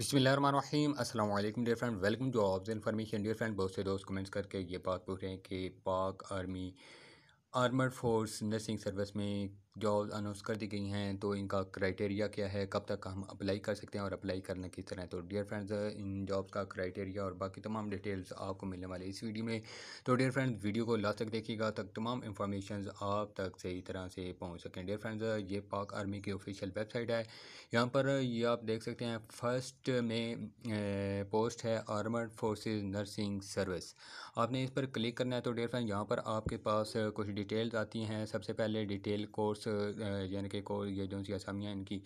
बिसमीम अस्सलाम वालेकुम डियर फ्रेंड वेलकम टू ऑब्स इनफॉर्मेशन डियर फ्रेंड बहुत से दोस्त कमेंट्स करके ये बात पूछ रहे हैं कि Pak army armoured force nursing service में जॉब अनाउंस कर दी गई हैं तो इनका क्राइटेरिया क्या है कब तक हम अप्लाई कर सकते हैं और अप्लाई करना किस तरह है तो डियर फ्रेंड्स इन जॉब्स का क्राइटेरिया और बाकी तमाम डिटेल्स आपको मिलने वाले इस वीडियो में तो डियर फ्रेंड्स वीडियो को लास्ट तक देखिएगा तक तमाम इन्फॉर्मेशन आप तक सही तरह से पहुँच सकें डियर फ्रेंड्स ये पाक आर्मी की ऑफिशियल वेबसाइट है यहाँ पर ये आप देख सकते हैं फर्स्ट में पोस्ट है आर्मर्ड फोर्स नर्सिंग सर्विस आपने इस पर क्लिक करना है तो डियर फ्रेंड यहाँ पर आपके पास कुछ डिटेल्स आती हैं सबसे पहले डिटेल कोर्स यानी कि कोर्स ये जो सी आसामियाँ इनकी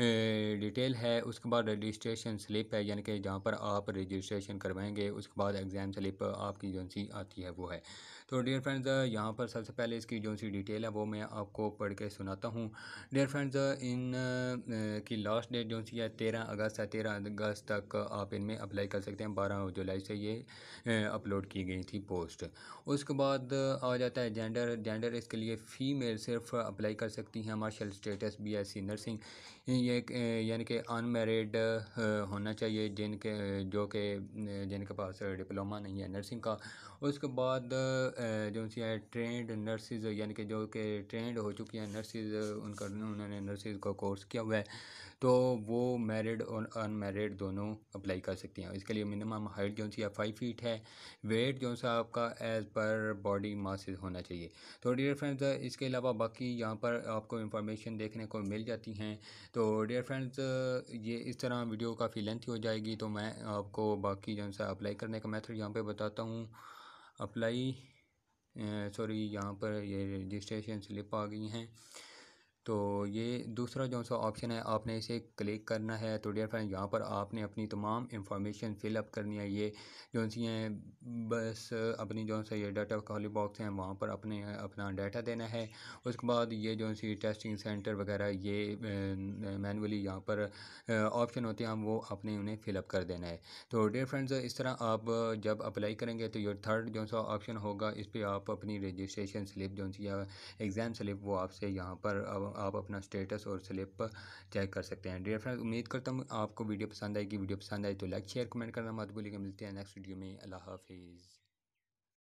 डिटेल है उसके बाद रजिस्ट्रेशन स्लिप है यानी कि जहाँ पर आप रजिस्ट्रेशन करवाएंगे उसके बाद एग्ज़ाम स्लिप आपकी जो सी आती है वो है तो डियर फ्रेंड्स यहाँ पर सबसे पहले इसकी जो सी डिटेल है वो मैं आपको पढ़ के सुनाता हूँ डियर फ्रेंड्स इन की लास्ट डेट जो सी है तेरह अगस्त है तेरह अगस्त तक आप इनमें अप्लाई कर सकते हैं बारह जुलाई से ये अपलोड की गई थी पोस्ट उसके बाद आ जाता है जेंडर जेंडर इसके लिए फ़ीमेल सिर्फ अप्लाई कर सकती हैं marital status B S C nursing ये यानी कि अनमेरिड होना चाहिए जिनके जो कि जिनके पास डिप्लोमा नहीं है नर्सिंग का उसके बाद जो सी है ट्रेंड नर्सिस यानी कि जो कि ट्रेंड हो चुकी हैं नर्सिस उनका उन्होंने नर्सिस का कोर्स किया हुआ है तो वो मैरिड और अनमेरिड दोनों अप्लाई कर सकती हैं इसके लिए मिनिमम हाइट जो सी फाइव फीट है वेट जो सा आपका एज पर बॉडी मासज होना चाहिए तो डियर फ्रेंड्स इसके अलावा बाकी यहाँ पर आपको इन्फॉर्मेशन देखने को मिल जाती हैं तो डियर फ्रेंड्स ये इस तरह वीडियो काफ़ी लेंथी हो जाएगी तो मैं आपको बाकी जो सा अप्लाई करने का मैथड यहाँ पर बताता हूँ अप्लाई सॉरी यहाँ पर ये रजिस्ट्रेशन स्लिप आ गई हैं तो ये दूसरा जो सा ऑप्शन है आपने इसे क्लिक करना है तो डियर फ्रेंड यहाँ पर आपने अपनी तमाम इन्फॉर्मेशन फिलअप करनी है ये जो सी हैं बस अपनी जो सा ये डाटा खाली बॉक्स हैं वहाँ पर अपने अपना डाटा देना है उसके बाद ये जो सी टेस्टिंग सेंटर वगैरह ये मैनुअली यहाँ पर ऑप्शन होते हैं हम वो अपने उन्हें फिलअप कर देना है तो डियर फ्रेंड्स इस तरह आप जब अप्लाई करेंगे तो ये थर्ड जो सा ऑप्शन होगा इस पर आप अपनी रजिस्ट्रेशन स्लिप जो सी एग्ज़ाम स्लिप वो आपसे यहाँ पर आप अपना स्टेटस और स्लिप चेक कर सकते हैं डियर फ्रेंड्स उम्मीद करता हूँ आपको वीडियो पसंद आएगी वीडियो पसंद आए तो लाइक शेयर कमेंट करना मत भूलिएगा मिलते हैं नेक्स्ट वीडियो में अल्लाह हाफिज़